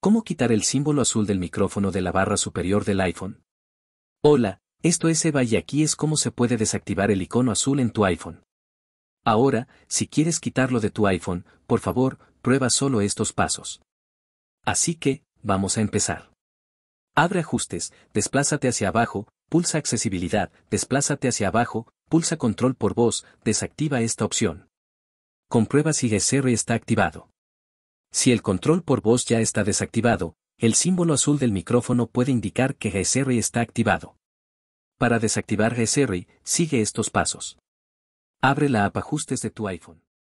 ¿Cómo quitar el símbolo azul del micrófono de la barra superior del iPhone? Hola, esto es Eva y aquí es cómo se puede desactivar el icono azul en tu iPhone. Ahora, si quieres quitarlo de tu iPhone, por favor, prueba solo estos pasos. Así que, vamos a empezar. Abre ajustes, desplázate hacia abajo, pulsa accesibilidad, desplázate hacia abajo, pulsa control por voz, desactiva esta opción. Comprueba si GSR está activado. Si el control por voz ya está desactivado, el símbolo azul del micrófono puede indicar que Siri está activado. Para desactivar Siri, sigue estos pasos. Abre la app Ajustes de tu iPhone.